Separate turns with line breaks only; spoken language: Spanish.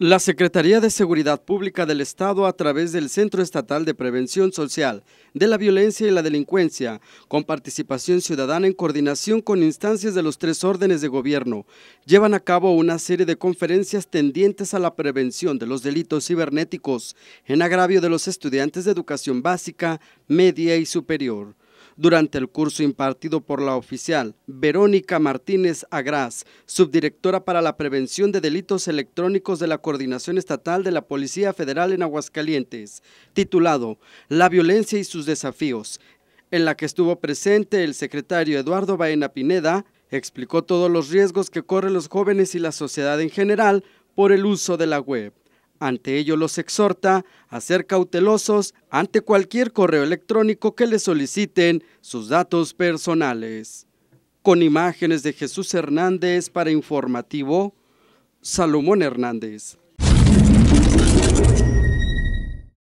La Secretaría de Seguridad Pública del Estado, a través del Centro Estatal de Prevención Social de la Violencia y la Delincuencia, con participación ciudadana en coordinación con instancias de los tres órdenes de gobierno, llevan a cabo una serie de conferencias tendientes a la prevención de los delitos cibernéticos en agravio de los estudiantes de educación básica, media y superior durante el curso impartido por la oficial Verónica Martínez Agras, subdirectora para la prevención de delitos electrónicos de la Coordinación Estatal de la Policía Federal en Aguascalientes, titulado La violencia y sus desafíos, en la que estuvo presente el secretario Eduardo Baena Pineda, explicó todos los riesgos que corren los jóvenes y la sociedad en general por el uso de la web. Ante ello los exhorta a ser cautelosos ante cualquier correo electrónico que les soliciten sus datos personales. Con imágenes de Jesús Hernández para Informativo, Salomón Hernández.